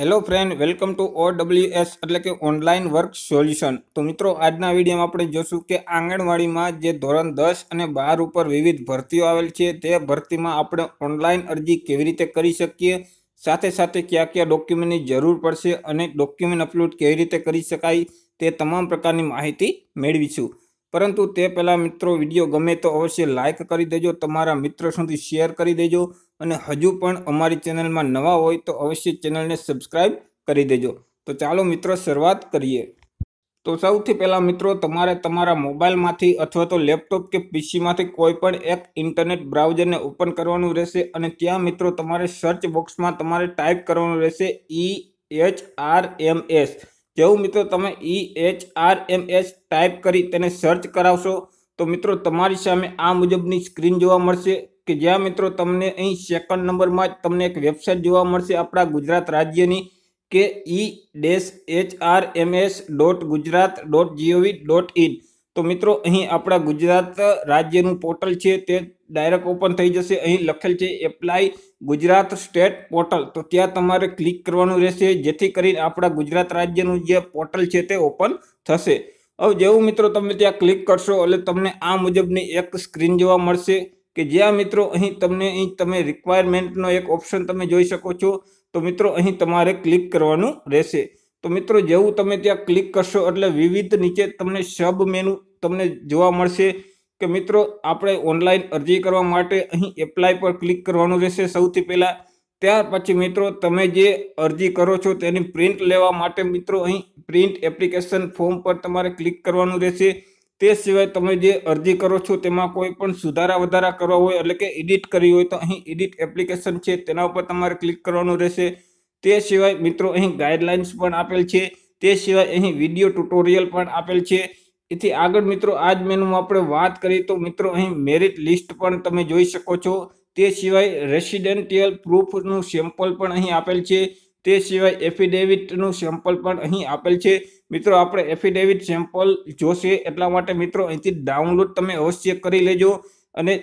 hello friend welcome to O W S એટલે કે online work solution તો મિત્રો આજના વિડીયોમાં આપણે જોશું કે આંગણવાડીમાં જે ધોરણ દસ અને બાર ઉપર વિવિધ ભરતીઓ આવેલ છે તે ભરતીમાં આપણે ઓનલાઈન અરજી કેવી રીતે કરી શકીએ સાથે સાથે કયા કયા ડોક્યુમેન્ટની જરૂર પડશે અને ડોક્યુમેન્ટ અપલોડ કેવી રીતે કરી શકાય તે તમામ પ્રકારની માહિતી મેળવીશું પરંતુ તે પહેલાં મિત્રો વિડીયો ગમે તો અવશ્ય લાઇક કરી દેજો તમારા મિત્રો સુધી શેર કરી દેજો અને હજુ પણ અમારી ચેનલમાં નવા હોય તો અવશ્ય ચેનલને સબસ્ક્રાઈબ કરી દેજો તો ચાલો મિત્રો શરૂઆત કરીએ તો સૌથી પહેલાં મિત્રો તમારે તમારા મોબાઈલમાંથી અથવા તો લેપટોપ કે પીસીમાંથી કોઈ પણ એક ઇન્ટરનેટ બ્રાઉઝરને ઓપન કરવાનું રહેશે અને ત્યાં મિત્રો તમારે સર્ચ બોક્સમાં તમારે ટાઈપ કરવાનું રહેશે E H R M S જેવું મિત્રો તમે E H R M S type કરી તેને સર્ચ કરાવશો તો મિત્રો તમારી સામે આ મુજબની સ્ક્રીન જોવા મળશે કે જ્યાં મિત્રો તમને અહીં સેકન્ડ નંબરમાં જ તમને એક વેબસાઇટ જોવા મળશે આપણા ગુજરાત રાજ્યની કે E dash H R M S dot Gujarat dot G O V dot in તો મિત્રો અહીં આપણા ગુજરાત રાજ્યનું પોર્ટલ છે તે ડાયરેક્ટ ઓપન થઈ જશે અહીં લખેલ છે એપ્લાય ગુજરાત સ્ટેટ પોર્ટલ તો ત્યાં તમારે ક્લિક કરવાનું રહેશે જેથી કરીને આપણા ગુજરાત રાજ્યનું જે પોર્ટલ છે તે ઓપન થશે હવે જેવું મિત્રો તમે ત્યાં ક્લિક કરશો એટલે તમને આ મુજબની એક સ્ક્રીન જોવા મળશે કે જ્યાં મિત્રો અહીં તમને અહીં તમે રિક્વાયરમેન્ટનો એક ઓપ્શન તમે જોઈ શકો છો તો મિત્રો અહીં તમારે ક્લિક કરવાનું રહેશે તો મિત્રો જેવું તમે ત્યાં ક્લિક કરશો એટલે વિવિધ નીચે તમને સબ મેનુ તમને જોવા મળશે કે મિત્રો આપણે ઓનલાઈન અરજી કરવા માટે અહીં એપ્લાય પર ક્લિક કરવાનું રહેશે સૌથી પહેલાં ત્યાર પછી મિત્રો તમે જે અરજી કરો છો તેની પ્રિન્ટ લેવા માટે મિત્રો અહીં પ્રિન્ટ એપ્લિકેશન ફોર્મ પર તમારે ક્લિક કરવાનું રહેશે તે સિવાય તમે જે અરજી કરો છો તેમાં કોઈ પણ સુધારા વધારા કરવા હોય એટલે કે એડિટ કરવી હોય તો અહીં એડિટ એપ્લિકેશન છે તેના ઉપર તમારે ક્લિક કરવાનું રહેશે તે સિવાય મિત્રો અહીં ગાઈડલાઇન્સ પણ આપેલ છે તે સિવાય અહીં વિડીયો ટ્યુટોરિયલ પણ આપેલ છે એથી આગળ મિત્રો આ જ મેનુમાં આપણે વાત કરીએ તો મિત્રો અહીં મેરિટ લિસ્ટ પણ તમે જોઈ શકો છો તે સિવાય રેસિડેન્ટિયલ પ્રૂફનું સેમ્પલ પણ અહીં આપેલ છે તે સિવાય એફિડેવિટનું સેમ્પલ પણ અહીં આપેલ છે મિત્રો આપણે એફિડેવિટ સેમ્પલ જોશે એટલા માટે મિત્રો અહીંથી ડાઉનલોડ તમે અવશ્ય કરી લેજો અને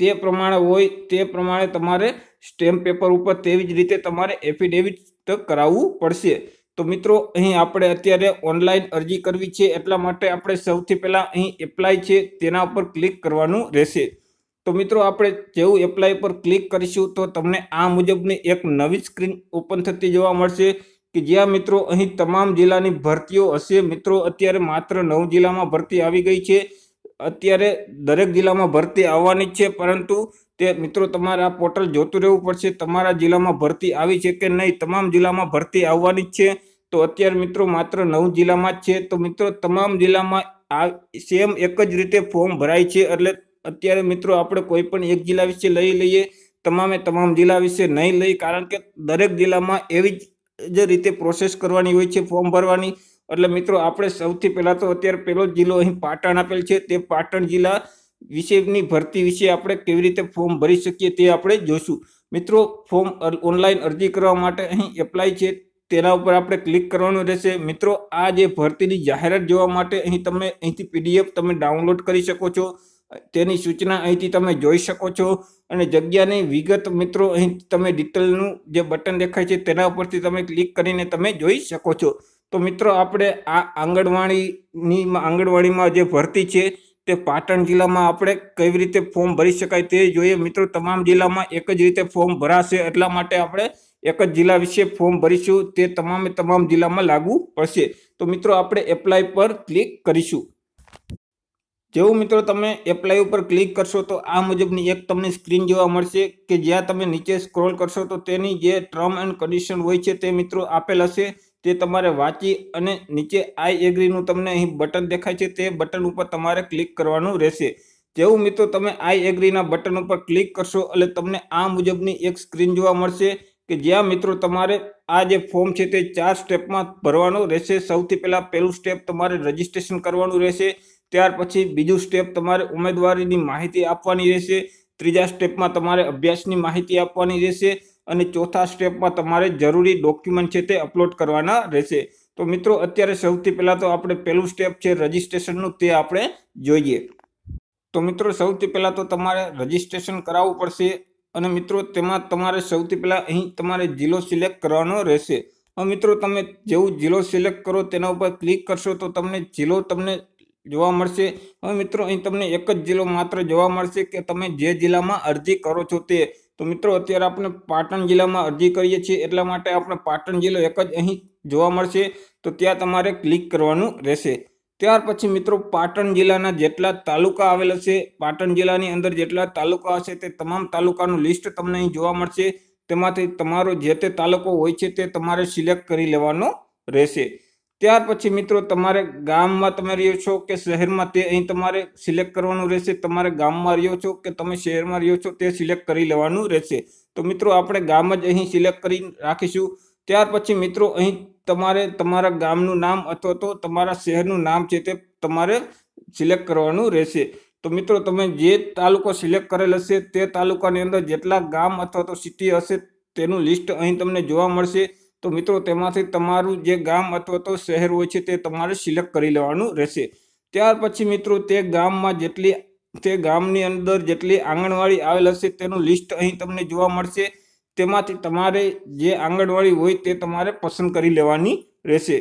તે પ્રમાણે હોય તે પ્રમાણે તમારે સ્ટેમ્પ પેપર ઉપર તેવી જ રીતે તમારે એફિડેવિટ કરાવવું પડશે તો મિત્રો અહીં આપણે અત્યારે ઓનલાઈન અરજી કરવી છે એટલા માટે આપણે સૌથી પહેલાં અહીં એપ્લાય છે તેના ઉપર ક્લિક કરવાનું રહેશે તો મિત્રો આપણે જેવું એપ્લાય પર ક્લિક કરીશું તો તમને આ મુજબની એક નવી સ્ક્રીન ઓપન થતી જોવા મળશે કે જ્યાં મિત્રો અહીં તમામ જિલ્લાની ભરતીઓ હશે મિત્રો અત્યારે માત્ર નવ જિલ્લામાં ભરતી આવી ગઈ છે અત્યારે દરેક જિલ્લામાં ભરતી આવવાની છે પરંતુ તે મિત્રો તમારે આ પોર્ટલ જોતું રહેવું પડશે તમારા જિલ્લામાં ભરતી આવી છે કે નહીં તમામ જિલ્લામાં ભરતી આવવાની છે તો અત્યારે મિત્રો માત્ર નવ જિલ્લામાં જ છે તો મિત્રો તમામ જિલ્લામાં આ સેમ એક જ રીતે ફોર્મ ભરાય છે એટલે અત્યારે મિત્રો આપણે કોઈ પણ એક જિલ્લા વિશે લઈ લઈએ તમામે તમામ જિલ્લા વિશે નહીં લઈ કારણ કે દરેક જિલ્લામાં એવી જ રીતે પ્રોસેસ કરવાની હોય છે ફોર્મ ભરવાની એટલે મિત્રો આપણે સૌથી પહેલાં તો અત્યારે પહેલો જિલ્લો અહીં પાટણ આપેલ છે તે પાટણ જિલ્લા વિશેની ભરતી વિશે આપણે કેવી રીતે ફોર્મ ભરી શકીએ તે આપણે જોશું મિત્રો ફોર્મ ઓનલાઈન અરજી કરવા માટે અહીં એપ્લાય છે તેના ઉપર આપણે ક્લિક કરવાનું રહેશે મિત્રો આ જે ભરતીની જાહેરાત જોવા માટે અહીં તમે અહીંથી પીડીએફ તમે ડાઉનલોડ કરી શકો છો તેની સૂચના અહીંથી તમે જોઈ શકો છો અને જગ્યાની વિગત મિત્રો અહીં તમે ડિટેલનું જે બટન દેખાય છે તેના ઉપરથી તમે ક્લિક કરીને તમે જોઈ શકો છો તો મિત્રો આપણે આ આંગણવાડીની આંગણવાડીમાં જે ભરતી છે તે પાટણ જિલ્લામાં આપણે કેવી રીતે ફોર્મ ભરી શકાય તે જોઈએ મિત્રો તમામ જિલ્લામાં એક જ રીતે ફોર્મ ભરાશે એટલા માટે આપણે એક જ જિલ્લા વિશે ફોર્મ ભરીશું તે તમામે તમામ જિલ્લામાં લાગુ પડશે તો મિત્રો આપણે એપ્લાય પર ક્લિક કરીશું જેવું મિત્રો તમે એપ્લાય ઉપર ક્લિક કરશો તો આ મુજબની એક તમને સ્ક્રીન જોવા મળશે કે જ્યાં તમે નીચે સ્ક્રોલ કરશો તો તેની જે ટર્મ એન્ડ કન્ડિશન હોય છે તે મિત્રો આપેલ હશે તે તમારે વાંચી અને નીચે આઈ એગ્રીનું તમને અહીં બટન દેખાય છે તે બટન ઉપર તમારે ક્લિક કરવાનું રહેશે જેવું મિત્રો તમે આઈ એગ્રીના બટન ઉપર ક્લિક કરશો એટલે તમને આ મુજબની એક સ્ક્રીન જોવા મળશે કે જ્યાં મિત્રો તમારે આ જે ફોર્મ છે તે ચાર સ્ટેપમાં ભરવાનો રહેશે સૌથી પહેલાં પહેલું સ્ટેપ તમારે રજિસ્ટ્રેશન કરવાનું રહેશે ત્યાર પછી બીજું સ્ટેપ તમારે ઉમેદવારીની માહિતી આપવાની રહેશે ત્રીજા સ્ટેપમાં તમારે અભ્યાસની માહિતી આપવાની રહેશે અને ચોથા સ્ટેપમાં તમારે જરૂરી ડોક્યુમેન્ટ છે તે અપલોડ કરવાના રહેશે તો મિત્રો અત્યારે સૌથી પહેલાં તો આપણે પહેલું સ્ટેપ છે રજિસ્ટ્રેશનનું તે આપણે જોઈએ તો મિત્રો સૌથી પહેલાં તો તમારે રજિસ્ટ્રેશન કરાવવું પડશે અને મિત્રો તેમાં તમારે સૌથી પહેલાં અહીં તમારે જિલ્લો સિલેક્ટ કરવાનો રહેશે મિત્રો તમે જેવું જિલ્લો સિલેક્ટ કરો તેના ઉપર ક્લિક કરશો તો તમને જિલ્લો તમને જોવા મળશે હવે મિત્રો અહીં તમને એક જ જિલ્લો માત્ર જોવા મળશે કે તમે જે જિલ્લામાં અરજી કરો છો તે તો મિત્રો અત્યારે આપણે પાટણ જિલ્લામાં અરજી કરીએ છીએ એટલા માટે આપણે પાટણ જિલ્લો એક જ અહીં જોવા મળશે તો ત્યાં તમારે ક્લિક કરવાનું રહેશે ત્યાર પછી મિત્રો પાટણ જિલ્લાના જેટલા તાલુકા આવેલા છે પાટણ જિલ્લાની અંદર જેટલા તાલુકા હશે તે તમામ તાલુકાનું લિસ્ટ તમને અહીં જોવા મળશે તેમાંથી તમારો જે તે તાલુકો હોય છે તે તમારે સિલેક્ટ કરી લેવાનો રહેશે ત્યાર પછી મિત્રો તમારે ગામમાં તમે રહ્યો છો કે શહેરમાં તે અહીં તમારે સિલેક્ટ કરવાનું રહેશે તમારે ગામમાં રહ્યો છો કે તમે શહેરમાં રહ્યો છો તે સિલેક્ટ કરી લેવાનું રહેશે તો મિત્રો આપણે ગામ જ અહીં સિલેક્ટ કરી રાખીશું ત્યાર પછી મિત્રો અહીં તમારે તમારા ગામનું નામ અથવા તો તમારા શહેરનું નામ છે તે તમારે સિલેક્ટ કરવાનું રહેશે તો મિત્રો તમે જે તાલુકો સિલેક્ટ કરેલ હશે તે તાલુકાની અંદર જેટલા ગામ અથવા તો સિટી હશે તેનું લિસ્ટ અહીં તમને જોવા મળશે તો મિત્રો તેમાંથી તમારું જે ગામ અથવા તો શહેર હોય છે તે તમારે સિલેક્ટ કરી લેવાનું રહેશે ત્યાર પછી મિત્રો તે ગામમાં જેટલી તે ગામની અંદર જેટલી આંગણવાડી આવેલ હશે તેનું લિસ્ટ અહીં તમને જોવા મળશે તેમાંથી તમારે જે આંગણવાડી હોય તે તમારે પસંદ કરી લેવાની રહેશે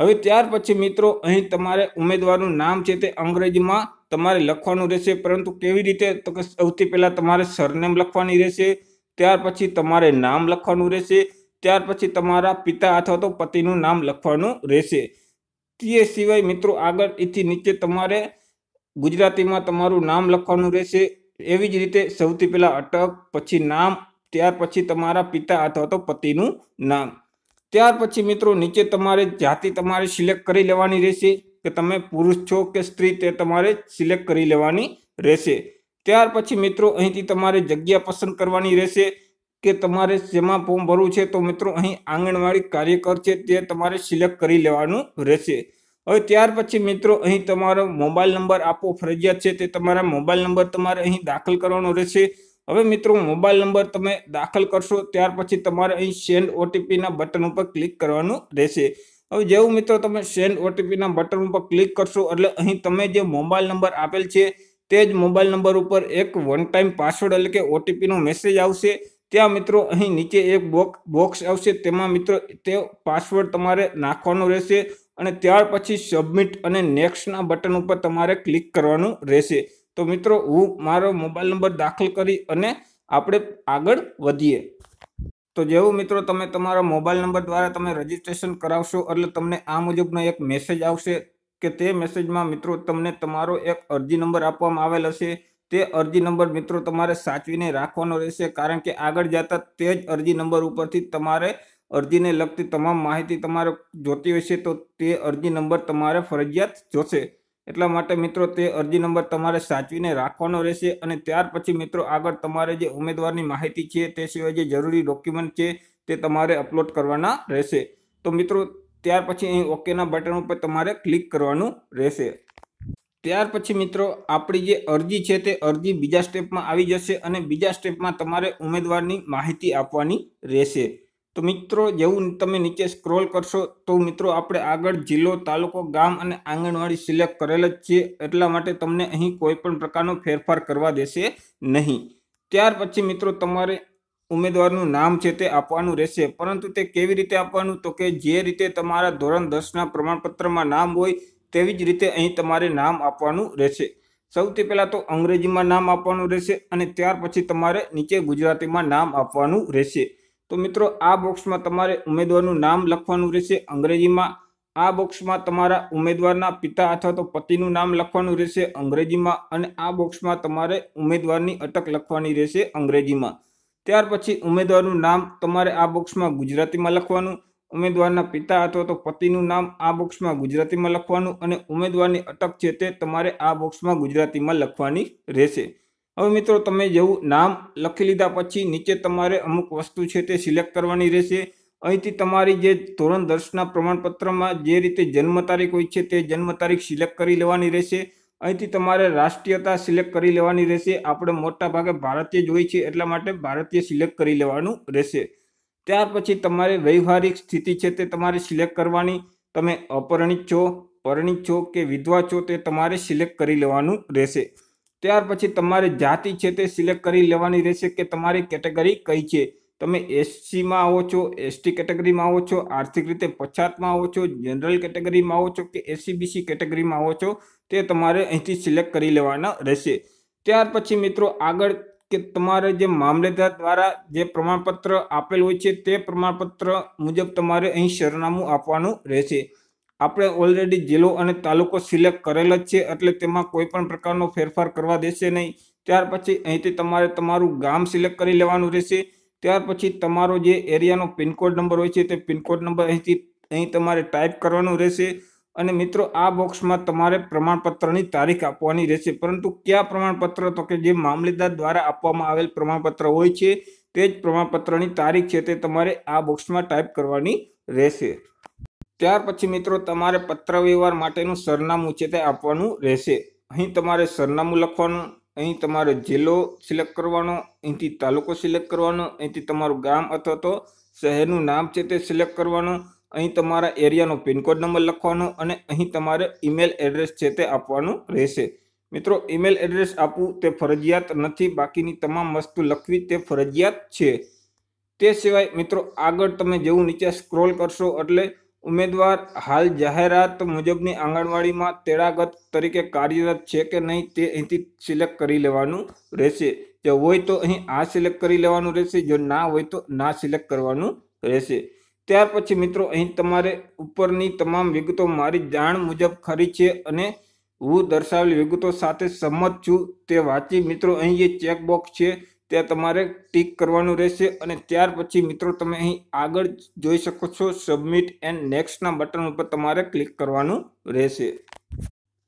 હવે ત્યાર પછી મિત્રો અહીં તમારે ઉમેદવારનું નામ છે તે અંગ્રેજીમાં તમારે લખવાનું રહેશે પરંતુ કેવી રીતે તો કે સૌથી પહેલાં તમારે સરનેમ લખવાની રહેશે ત્યાર પછી તમારે નામ લખવાનું રહેશે ત્યાર પછી તમારા પિતા અથવા તો પતિનું નામ લખવાનું રહેશે તે સિવાય મિત્રો આગળ એથી નીચે તમારે ગુજરાતીમાં તમારું નામ લખવાનું રહેશે એવી જ રીતે સૌથી પહેલાં અટક પછી નામ ત્યાર પછી તમારા પિતા અથવા તો પતિનું નામ ત્યાર પછી મિત્રો નીચે તમારે જાતિ તમારે સિલેક્ટ કરી લેવાની રહેશે કે તમે પુરુષ છો કે સ્ત્રી તે તમારે સિલેક્ટ કરી લેવાની રહેશે ત્યાર પછી મિત્રો અહીંથી તમારે જગ્યા પસંદ કરવાની રહેશે કે તમારે શેમાં ફોર્મ ભરવું છે તો મિત્રો અહીં આંગણવાડી કાર્યકર છે તે તમારે સિલેક્ટ કરી લેવાનું રહેશે હવે ત્યાર પછી મિત્રો અહીં તમારો મોબાઈલ નંબર આપવો ફરજિયાત છે તે તમારા મોબાઈલ નંબર તમારે અહીં દાખલ કરવાનો રહેશે હવે મિત્રો મોબાઈલ નંબર તમે દાખલ કરશો ત્યાર પછી તમારે અહીં સેન્ડ ઓટીપીના બટન ઉપર ક્લિક કરવાનું રહેશે હવે જેવું મિત્રો તમે સેન્ડ ઓટીપીના બટન ઉપર ક્લિક કરશો એટલે અહીં તમે જે મોબાઈલ નંબર આપેલ છે તે જ મોબાઈલ નંબર ઉપર એક વન ટાઈમ પાસવર્ડ એટલે કે ઓટીપીનો મેસેજ આવશે ત્યાં મિત્રો અહીં નીચે એક બોક્સ આવશે તેમાં મિત્રો તે પાસવર્ડ તમારે નાખવાનો રહેશે અને ત્યાર પછી સબમિટ અને નેક્સ્ટના બટન ઉપર તમારે ક્લિક કરવાનું રહેશે તો મિત્રો હું મારો મોબાઈલ નંબર દાખલ કરી અને આપણે આગળ વધીએ તો જેવું મિત્રો તમે તમારા મોબાઈલ નંબર દ્વારા તમે રજીસ્ટ્રેશન કરાવશો એટલે તમને આ મુજબનો એક મેસેજ આવશે કે તે મેસેજમાં મિત્રો તમને તમારો એક અરજી નંબર આપવામાં આવેલ હશે તે અરજી નંબર મિત્રો તમારે સાચવીને રાખવાનો રહેશે કારણ કે આગળ જતા તે જ અરજી નંબર ઉપરથી તમારે અરજીને લગતી તમામ માહિતી તમારે જોતી હશે તો તે અરજી નંબર તમારે ફરજિયાત જોશે એટલા માટે મિત્રો તે અરજી નંબર તમારે સાચવીને રાખવાનો રહેશે અને ત્યાર પછી મિત્રો આગળ તમારે જે ઉમેદવારની માહિતી છે તે સિવાય જે જરૂરી ડોક્યુમેન્ટ છે તે તમારે અપલોડ કરવાના રહેશે તો મિત્રો ત્યાર પછી અહીં ઓકેના બટન ઉપર તમારે ક્લિક કરવાનું રહેશે ત્યાર પછી મિત્રો આપણી જે અરજી છે તે અરજી બીજા સ્ટેપમાં આવી જશે અને બીજા સ્ટેપમાં તમારે ઉમેદવારની માહિતી આપવાની રહેશે તો મિત્રો જેવું તમે નીચે સ્ક્રોલ કરશો તો મિત્રો આપણે આગળ જિલ્લો તાલુકો ગામ અને આંગણવાડી સિલેક્ટ કરેલ જ છે એટલા માટે તમને અહીં કોઈ પણ પ્રકારનો ફેરફાર કરવા દેશે નહીં ત્યાર પછી મિત્રો તમારે ઉમેદવારનું નામ છે તે આપવાનું રહેશે પરંતુ તે કેવી રીતે આપવાનું તો કે જે રીતે તમારા ધોરણ દસના પ્રમાણપત્રમાં નામ હોય તેવી જ રીતે અહીં તમારે નામ આપવાનું રહેશે સૌથી પહેલાં તો અંગ્રેજીમાં નામ આપવાનું રહેશે અને ત્યાર પછી તમારે નીચે ગુજરાતીમાં નામ આપવાનું રહેશે તો મિત્રો આ બોક્સમાં તમારે ઉમેદવારનું નામ લખવાનું રહેશે અંગ્રેજીમાં આ બોક્સમાં તમારા ઉમેદવારના પિતા અથવા તો પતિનું નામ લખવાનું રહેશે અંગ્રેજીમાં અને આ બોક્સમાં તમારે ઉમેદવારની અટક લખવાની રહેશે અંગ્રેજીમાં ત્યાર પછી ઉમેદવારનું નામ તમારે આ બોક્સમાં ગુજરાતીમાં લખવાનું ઉમેદવારના પિતા અથવા તો પતિનું નામ આ બોક્સમાં ગુજરાતીમાં લખવાનું અને ઉમેદવારની અટક છે તે તમારે આ બોક્સમાં ગુજરાતીમાં લખવાની રહેશે હવે મિત્રો તમે જેવું નામ લખી લીધા પછી નીચે તમારે અમુક વસ્તુ છે તે સિલેક્ટ કરવાની રહેશે અહીંથી તમારી જે ધોરણ દર્શના પ્રમાણપત્રમાં જે રીતે જન્મ તારીખ હોય છે તે જન્મ તારીખ સિલેક્ટ કરી લેવાની રહેશે અહીંથી તમારે રાષ્ટ્રીયતા સિલેક્ટ કરી લેવાની રહેશે આપણે મોટા ભાગે ભારતીય જ હોય છે એટલા માટે ભારતીય સિલેક્ટ કરી લેવાનું રહેશે ત્યાર પછી તમારે વૈવાહિક સ્થિતિ છે તે તમારે સિલેક્ટ કરવાની તમે અપરણિત છો પરણિત છો કે વિધવા છો તે તમારે સિલેક્ટ કરી લેવાનું રહેશે ત્યાર પછી તમારે જાતિ છે તે સિલેક્ટ કરી લેવાની રહેશે કે તમારી કેટેગરી કઈ છે તમે એસસીમાં આવો છો એસટી કેટેગરીમાં આવો છો આર્થિક રીતે પછાતમાં આવો છો જનરલ કેટેગરીમાં આવો છો કે એસીબીસી કેટેગરીમાં આવો છો તે તમારે અહીંથી સિલેક્ટ કરી લેવાના રહેશે ત્યાર પછી મિત્રો આગળ કે તમારે જે મામલેદાર દ્વારા જે પ્રમાણપત્ર આપેલ હોય છે તે પ્રમાણપત્ર મુજબ તમારે અહીં સરનામું આપવાનું રહેશે આપણે ઓલરેડી જિલ્લો અને તાલુકો સિલેક્ટ કરેલ જ છે એટલે તેમાં કોઈ પણ પ્રકારનો ફેરફાર કરવા દેશે નહીં ત્યાર પછી અહીંથી તમારે તમારું ગામ સિલેક્ટ કરી લેવાનું રહેશે ત્યાર પછી તમારો જે એરિયાનો પિનકોડ નંબર હોય છે તે પિનકોડ નંબર અહીંથી અહીં તમારે ટાઈપ કરવાનું રહેશે અને મિત્રો આ બોક્સમાં તમારે પ્રમાણપત્રની તારીખ આપવાની રહેશે પરંતુ કયા પ્રમાણપત્ર તો કે જે મામલતદાર દ્વારા આપવામાં આવેલ પ્રમાણપત્ર હોય છે તે જ પ્રમાણપત્રની તારીખ છે તે તમારે આ બોક્સમાં ટાઈપ કરવાની રહેશે ત્યાર પછી મિત્રો તમારે પત્ર વ્યવહાર માટેનું સરનામું છે તે આપવાનું રહેશે અહીં તમારે સરનામું લખવાનું અહીં તમારે જિલ્લો સિલેક્ટ કરવાનો અહીંથી તાલુકો સિલેક્ટ કરવાનો અહીંથી તમારું ગામ અથવા તો શહેરનું નામ છે તે સિલેક્ટ કરવાનું અહીં તમારા એરિયાનો પિનકોડ નંબર લખવાનો અને અહીં તમારે ઈમેલ એડ્રેસ છે તે આપવાનું રહેશે મિત્રો ઈમેલ એડ્રેસ આપવું તે ફરજિયાત નથી બાકીની તમામ વસ્તુ લખવી તે ફરજિયાત છે તે સિવાય મિત્રો આગળ તમે જેવું નીચે સ્ક્રોલ કરશો એટલે ઉમેદવાર હાલ જાહેરાત મુજબની આંગણવાડીમાં તેડાગત તરીકે કાર્યરત છે કે નહીં તે અહીંથી સિલેક્ટ કરી લેવાનું રહેશે જો હોય તો અહીં આ સિલેક્ટ કરી લેવાનું રહેશે જો ના હોય તો ના સિલેક્ટ કરવાનું રહેશે ત્યાર પછી મિત્રો અહીં તમારે ઉપરની તમામ વિગતો મારી જાણ મુજબ ખરી છે અને હું દર્શાવેલી વિગતો સાથે સંમત છું તે વાંચી મિત્રો અહીં જે ચેકબોક્સ છે તે તમારે ટીક કરવાનું રહેશે અને ત્યાર પછી મિત્રો તમે અહીં આગળ જોઈ શકો છો સબમિટ એન્ડ નેક્સ્ટના બટન ઉપર તમારે ક્લિક કરવાનું રહેશે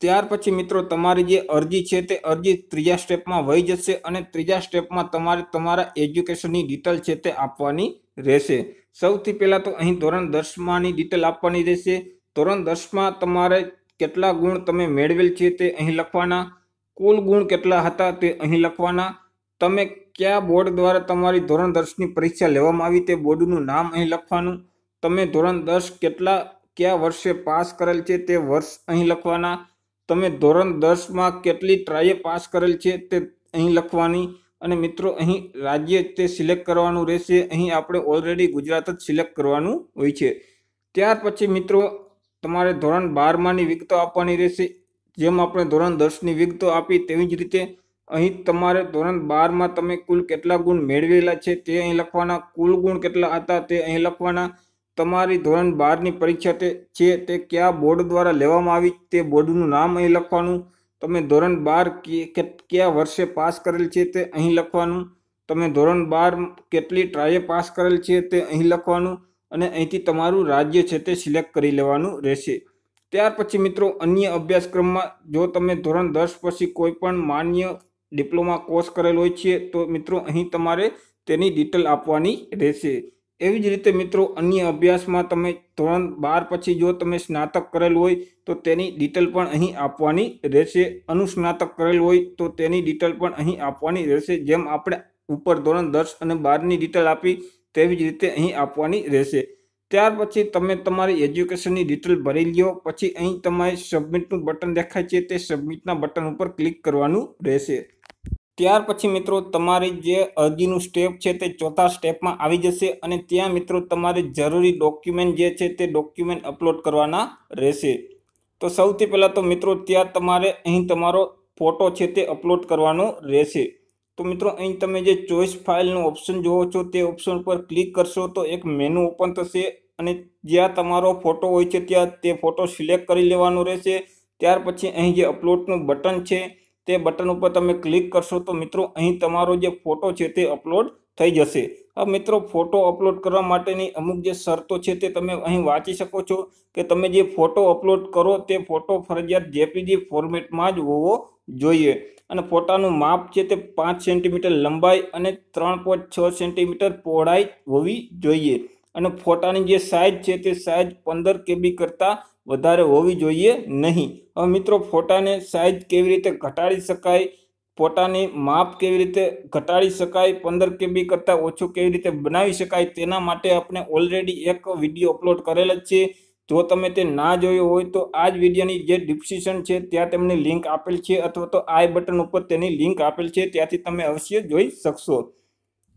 ત્યાર પછી મિત્રો તમારી જે અરજી છે તે અરજી ત્રીજા સ્ટેપમાં વહી જશે અને ત્રીજા સ્ટેપમાં તમારે તમારા એજ્યુકેશનની ડિટેલ છે તે આપવાની રહેશે સૌથી પહેલાં તો અહીં ધોરણ દસમાંની ડિટેલ આપવાની રહેશે ધોરણ દસમાં તમારે કેટલા ગુણ તમે મેળવેલ છે તે અહીં લખવાના કુલ ગુણ કેટલા હતા તે અહીં લખવાના તમે કયા બોર્ડ દ્વારા તમારી ધોરણ દસની પરીક્ષા લેવામાં આવી તે બોર્ડનું નામ અહીં લખવાનું તમે ધોરણ દસ કેટલા કયા વર્ષે પાસ કરેલ છે તે વર્ષ અહીં લખવાના તમે ધોરણ દસમાં કેટલી ટ્રાયે પાસ કરેલ છે તે અહીં લખવાની અને મિત્રો અહીં રાજ્ય તે સિલેક્ટ કરવાનું રહેશે અહીં આપણે ઓલરેડી ગુજરાત જ સિલેક્ટ કરવાનું હોય છે ત્યાર પછી મિત્રો તમારે ધોરણ બારમાંની વિગતો આપવાની રહેશે જેમ આપણે ધોરણ દસની વિગતો આપી તેવી જ રીતે અહીં તમારે ધોરણ બારમાં તમે કુલ કેટલા ગુણ મેળવેલા છે તે અહીં લખવાના કુલ ગુણ કેટલા હતા તે અહીં લખવાના તમારી ધોરણ બારની પરીક્ષા તે છે તે કયા બોર્ડ દ્વારા લેવામાં આવી તે બોર્ડનું નામ અહીં લખવાનું તમે ધોરણ બાર કયા વર્ષે પાસ કરેલ છે તે અહીં લખવાનું તમે ધોરણ બાર કેટલી ટ્રાયે પાસ કરેલ છે તે અહીં લખવાનું અને અહીંથી તમારું રાજ્ય છે તે સિલેક્ટ કરી લેવાનું રહેશે ત્યાર પછી મિત્રો અન્ય અભ્યાસક્રમમાં જો તમે ધોરણ દસ પછી કોઈ પણ માન્ય ડિપ્લોમા કોર્સ કરેલ હોય છે તો મિત્રો અહીં તમારે તેની ડિટેલ આપવાની રહેશે એવી જ રીતે મિત્રો અન્ય અભ્યાસમાં તમે ધોરણ બાર પછી જો તમે સ્નાતક કરેલું હોય તો તેની ડિટેલ પણ અહીં આપવાની રહેશે અનુસ્નાતક કરેલું હોય તો તેની ડિટેલ પણ અહીં આપવાની રહેશે જેમ આપણે ઉપર ધોરણ દસ અને બારની ડિટેલ આપી તેવી જ રીતે અહીં આપવાની રહેશે ત્યાર પછી તમે તમારી એજ્યુકેશનની ડિટેલ ભરી લ્યો પછી અહીં તમારે સબમિટનું બટન દેખાય છે તે સબમિટના બટન ઉપર ક્લિક કરવાનું રહેશે ત્યાર પછી મિત્રો તમારી જે અરજીનું સ્ટેપ છે તે ચોથા સ્ટેપમાં આવી જશે અને ત્યાં મિત્રો તમારે જરૂરી ડોક્યુમેન્ટ જે છે તે ડોક્યુમેન્ટ અપલોડ કરવાના રહેશે તો સૌથી પહેલાં તો મિત્રો ત્યાં તમારે અહીં તમારો ફોટો છે તે અપલોડ કરવાનો રહેશે તો મિત્રો અહીં તમે જે ચોઈસ ફાઇલનું ઓપ્શન જુઓ છો તે ઓપ્શન પર ક્લિક કરશો તો એક મેનુ ઓપન થશે અને જ્યાં તમારો ફોટો હોય છે ત્યાં તે ફોટો સિલેક્ટ કરી લેવાનો રહેશે ત્યાર પછી અહીં જે અપલોડનું બટન છે તે બટન ઉપર તમે ક્લિક કરશો તો મિત્રો અહીં તમારો જે ફોટો છે તે અપલોડ થઈ જશે હવે મિત્રો ફોટો અપલોડ કરવા માટેની અમુક જે શરતો છે તે તમે અહીં વાંચી શકો છો કે તમે જે ફોટો અપલોડ કરો તે ફોટો ફરજિયાત જેપીજી ફોર્મેટમાં જ હોવો જોઈએ અને ફોટાનું માપ છે તે પાંચ સેન્ટીમીટર લંબાઈ અને ત્રણ પોઈન્ટ છ સેન્ટીમીટર પહોળાઈ હોવી જોઈએ અને ફોટાની જે સાઇઝ છે તે સાઇઝ પંદર કેબી કરતાં વધારે હોવી જોઈએ નહીં હવે મિત્રો ફોટાને સાઇઝ કેવી રીતે ઘટાડી શકાય ફોટાની માપ કેવી રીતે ઘટાડી શકાય પંદર કેબી કરતાં ઓછું કેવી રીતે બનાવી શકાય તેના માટે આપણે ઓલરેડી એક વિડીયો અપલોડ કરેલ જ છે જો તમે તે ના જોયો હોય તો આ જ વિડીયોની જે ડિસ્ક્રિપ્શન છે ત્યાં તમને લિંક આપેલ છે અથવા તો આઈ બટન ઉપર તેની લિંક આપેલ છે ત્યાંથી તમે અવશ્ય જોઈ શકશો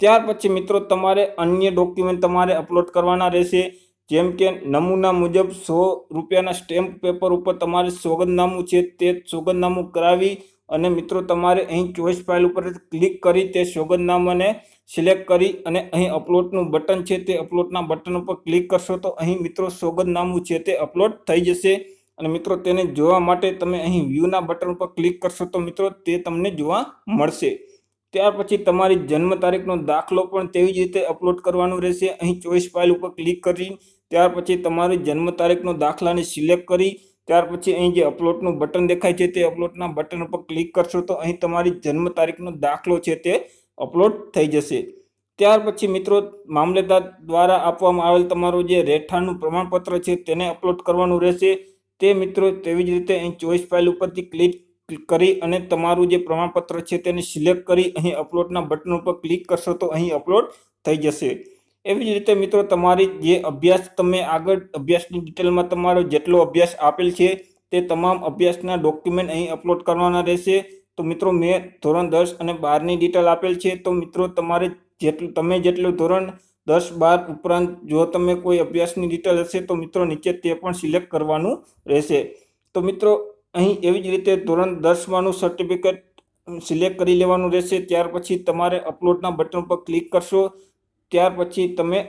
ત્યાર પછી મિત્રો તમારે અન્ય ડોક્યુમેન્ટ તમારે અપલોડ કરવાના રહેશે જેમ કે નમૂના મુજબ સો રૂપિયાના સ્ટેમ્પ પેપર ઉપર તમારે સોગંદનામું છે તે સોગંદનામું કરાવી અને મિત્રો તમારે અહીં ચોઈસ ફાઇલ ઉપર ક્લિક કરી તે સોગંદનામાને સિલેક્ટ કરી અને અહીં અપલોડનું બટન છે તે અપલોડના બટન ઉપર ક્લિક કરશો તો અહીં મિત્રો સોગંદનામું છે તે અપલોડ થઈ જશે અને મિત્રો તેને જોવા માટે તમે અહીં વ્યૂના બટન ઉપર ક્લિક કરશો તો મિત્રો તે તમને જોવા મળશે ત્યાર પછી તમારી જન્મ તારીખનો દાખલો પણ તેવી જ રીતે અપલોડ કરવાનો રહેશે અહીં ચોઈસ ફાઇલ ઉપર ક્લિક કરી ત્યાર પછી તમારી જન્મ તારીખનો દાખલાને સિલેક્ટ કરી ત્યાર પછી અહીં જે અપલોડનું બટન દેખાય છે તે અપલોડના બટન ઉપર ક્લિક કરશો તો અહીં તમારી જન્મ તારીખનો દાખલો છે તે અપલોડ થઈ જશે ત્યાર પછી મિત્રો મામલેદાર દ્વારા આપવામાં આવેલ તમારું જે રહેઠાણનું પ્રમાણપત્ર છે તેને અપલોડ કરવાનું રહેશે તે મિત્રો તેવી જ રીતે અહીં ચોઈસ ફાઇલ ઉપરથી ક્લિક કરી અને તમારું જે પ્રમાણપત્ર છે તેને સિલેક્ટ કરી અહીં અપલોડના બટન ઉપર ક્લિક કરશો તો અહીં અપલોડ થઈ જશે એવી જ રીતે મિત્રો તમારી જે અભ્યાસ તમે આગળ અભ્યાસની ડિટેલમાં તમારો જેટલો અભ્યાસ આપેલ છે તે તમામ અભ્યાસના ડોક્યુમેન્ટ અહીં અપલોડ કરવાના રહેશે તો મિત્રો મેં ધોરણ દસ અને બારની ડિટેલ આપેલ છે તો મિત્રો તમારે જેટલું તમે જેટલું ધોરણ દસ બાર ઉપરાંત જો તમે કોઈ અભ્યાસની ડિટેલ હશે તો મિત્રો નીચે તે પણ સિલેક્ટ કરવાનું રહેશે તો મિત્રો અહીં એવી જ રીતે ધોરણ દસમાનું સર્ટિફિકેટ સિલેક્ટ કરી લેવાનું રહેશે ત્યાર પછી તમારે અપલોડના બટન પર ક્લિક કરશો ત્યાર પછી તમે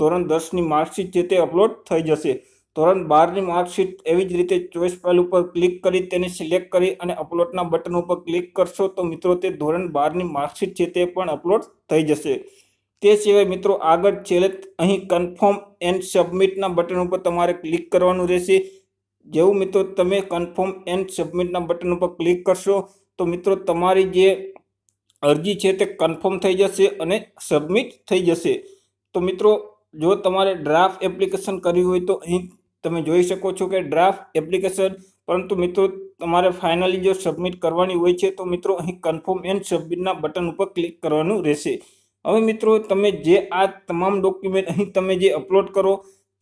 ધોરણ દસની માર્કશીટ જે તે અપલોડ થઈ જશે ધોરણ બારની માર્કશીટ એવી જ રીતે ચોઈસ ફાઇલ ઉપર ક્લિક કરી તેને સિલેક્ટ કરી અને અપલોડના બટન ઉપર ક્લિક કરશો તો મિત્રો તે ધોરણ બારની માર્કશીટ છે તે પણ અપલોડ થઈ જશે તે સિવાય મિત્રો આગળ છેલ્લે અહીં કન્ફર્મ એન્ડ સબમિટના બટન ઉપર તમારે ક્લિક કરવાનું રહેશે જેવું મિત્રો તમે કન્ફર્મ એન્ડ સબમિટના બટન ઉપર ક્લિક કરશો તો મિત્રો તમારી જે અરજી છે તે કન્ફર્મ થઈ જશે અને સબમિટ થઈ જશે તો મિત્રો જો તમારે ડ્રાફ્ટ એપ્લિકેશન કરવી હોય તો અહીં તમે જોઈ શકો છો કે ડ્રાફ્ટ એપ્લિકેશન પરંતુ મિત્રો તમારે ફાઇનલી જો સબમિટ કરવાની હોય છે તો મિત્રો અહીં કન્ફર્મ એન્ડ સબમિટના બટન ઉપર ક્લિક કરવાનું રહેશે હવે મિત્રો તમે જે આ તમામ ડોક્યુમેન્ટ અહીં તમે જે અપલોડ કરો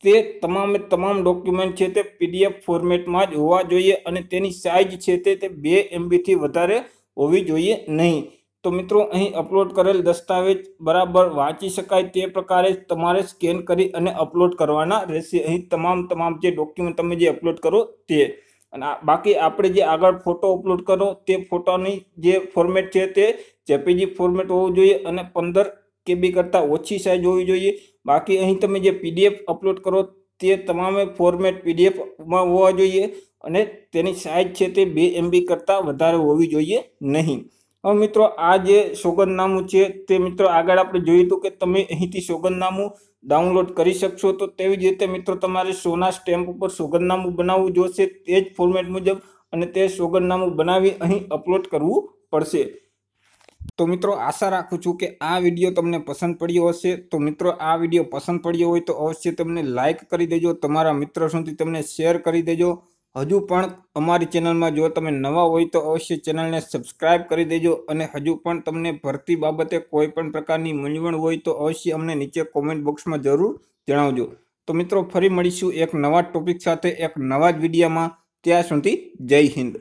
તે તમામે તમામ ડોક્યુમેન્ટ છે તે પીડીએફ ફોર્મેટમાં જ હોવા જોઈએ અને તેની સાઇઝ છે તે બે એમબીથી વધારે હોવી જોઈએ નહીં તો મિત્રો અહીં અપલોડ કરેલ દસ્તાવેજ બરાબર વાંચી શકાય તે પ્રકારે તમારે સ્કેન કરી અને અપલોડ કરવાના રહેશે અહીં તમામ તમામ જે ડોક્યુમેન્ટ તમે જે અપલોડ કરો તે અને બાકી આપણે જે આગળ ફોટો અપલોડ કરો તે ફોટાની જે ફોર્મેટ છે તે જેપીજી ફોર્મેટ હોવું જોઈએ અને પંદર કેબી કરતાં ઓછી સાઇઝ હોવી જોઈએ બાકી અહીં તમે જે પીડીએફ અપલોડ કરો તે તમામે ફોર્મેટ પીડીએફમાં હોવા જોઈએ અને તેની સાઇઝ છે તે બે એમબી કરતાં વધારે હોવી જોઈએ નહીં હવે મિત્રો આ જે સોગંદનામું છે તે મિત્રો આગળ આપણે જોયું હતું કે તમે અહીંથી સોગંદનામું ડાઉનલોડ કરી શકશો તો તેવી જ રીતે મિત્રો તમારે સોના સ્ટેમ્પ ઉપર સોગંદનામું બનાવવું જોશે તે જ ફોર્મેટ મુજબ અને તે સોગંદનામું બનાવી અહીં અપલોડ કરવું પડશે તો મિત્રો આશા રાખું છું કે આ વિડીયો તમને પસંદ પડ્યો હશે તો મિત્રો આ વિડીયો પસંદ પડ્યો હોય તો અવશ્ય તમને લાઇક કરી દેજો તમારા મિત્રો સુધી તમને શેર કરી દેજો હજુ પણ અમારી ચેનલમાં જો તમે નવા હોય તો અવશ્ય ચેનલને સબસ્ક્રાઇબ કરી દેજો અને હજુ પણ તમને ભરતી બાબતે કોઈ પણ પ્રકારની મૂંઝવણ હોય તો અવશ્ય અમને નીચે કોમેન્ટ બોક્સમાં જરૂર જણાવજો તો મિત્રો ફરી મળીશું એક નવા ટોપિક સાથે એક નવા જ વિડીયોમાં ત્યાં સુધી જય હિન્દ